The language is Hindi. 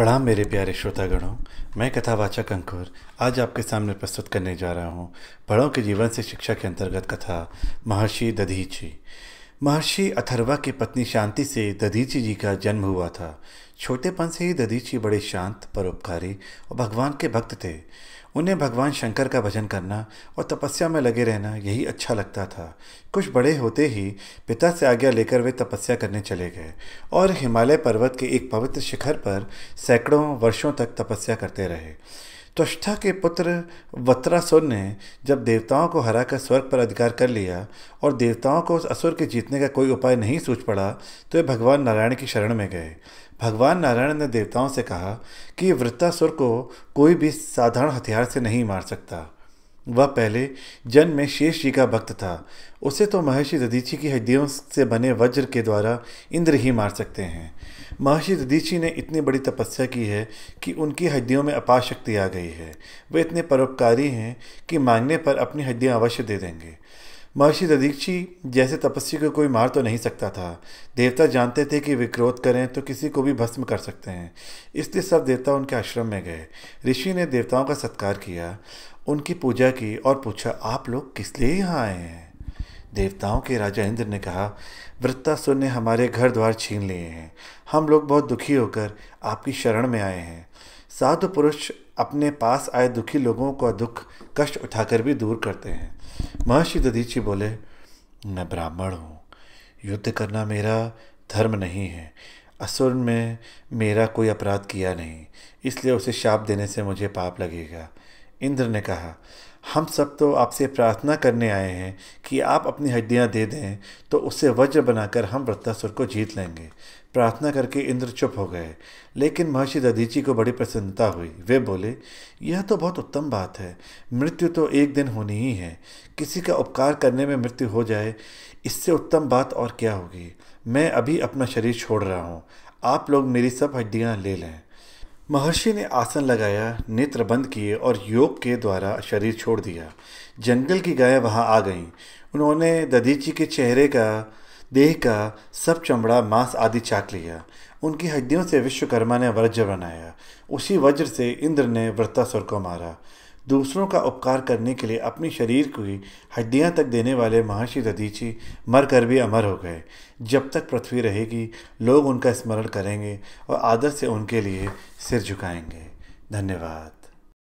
प्रणाम मेरे प्यारे श्रोतागणों मैं कथावाचक अंकुर आज आपके सामने प्रस्तुत करने जा रहा हूँ बड़ों के जीवन से शिक्षा के अंतर्गत कथा महर्षि दधीची महर्षि अथर्वा की पत्नी शांति से ददीची जी का जन्म हुआ था छोटेपन से ही ददीची बड़े शांत परोपकारी और भगवान के भक्त थे उन्हें भगवान शंकर का भजन करना और तपस्या में लगे रहना यही अच्छा लगता था कुछ बड़े होते ही पिता से आज्ञा लेकर वे तपस्या करने चले गए और हिमालय पर्वत के एक पवित्र शिखर पर सैकड़ों वर्षों तक तपस्या करते रहे त्वष्ठा के पुत्र वत्रासुर ने जब देवताओं को हरा कर स्वर्ग पर अधिकार कर लिया और देवताओं को उस असुर के जीतने का कोई उपाय नहीं सूझ पड़ा तो वे भगवान नारायण की शरण में गए भगवान नारायण ने देवताओं से कहा कि वृत्तासुर को कोई भी साधारण हथियार से नहीं मार सकता वह पहले जन्म में शेष जी का भक्त था उसे तो महर्षि ददीची की हड्डियों से बने वज्र के द्वारा इंद्र ही मार सकते हैं महर्षि ददीची ने इतनी बड़ी तपस्या की है कि उनकी हड्डियों में अपार शक्ति आ गई है वे इतने परोपकारी हैं कि मांगने पर अपनी हड्डियाँ अवश्य दे देंगे महर्षि दधीक्षी जैसे तपस्वी को कोई मार तो नहीं सकता था देवता जानते थे कि विक्रोध करें तो किसी को भी भस्म कर सकते हैं इसलिए सब देवता उनके आश्रम में गए ऋषि ने देवताओं का सत्कार किया उनकी पूजा की और पूछा आप लोग किस लिए यहाँ आए हैं देवताओं के राजा इंद्र ने कहा वृत्तासुर ने हमारे घर द्वार छीन लिए हैं हम लोग बहुत दुखी होकर आपकी शरण में आए हैं साधु पुरुष अपने पास आए दुखी लोगों का दुख कष्ट उठाकर भी दूर करते हैं महर्षि दधीची बोले मैं ब्राह्मण हूँ युद्ध करना मेरा धर्म नहीं है असुर में मेरा कोई अपराध किया नहीं इसलिए उसे शाप देने से मुझे पाप लगेगा इंद्र ने कहा हम सब तो आपसे प्रार्थना करने आए हैं कि आप अपनी हड्डियां दे दें तो उससे वज्र बनाकर हम वृत्तासुर को जीत लेंगे प्रार्थना करके इंद्र चुप हो गए लेकिन महर्षि दधीची को बड़ी प्रसन्नता हुई वे बोले यह तो बहुत उत्तम बात है मृत्यु तो एक दिन होनी ही है किसी का उपकार करने में मृत्यु हो जाए इससे उत्तम बात और क्या होगी मैं अभी अपना शरीर छोड़ रहा हूँ आप लोग मेरी सब हड्डियाँ ले लें महर्षि ने आसन लगाया नेत्र बंद किए और योग के द्वारा शरीर छोड़ दिया जंगल की गायें वहाँ आ गईं उन्होंने ददीची के चेहरे का देह का सब चमड़ा मांस आदि चाक लिया उनकी हड्डियों से विश्वकर्मा ने वज्र बनाया उसी वज्र से इंद्र ने वृत्तासुर को मारा दूसरों का उपकार करने के लिए अपने शरीर को ही हड्डियाँ तक देने वाले महर्षि ददीची मर कर भी अमर हो गए जब तक पृथ्वी रहेगी लोग उनका स्मरण करेंगे और आदर से उनके लिए सिर झुकाएंगे धन्यवाद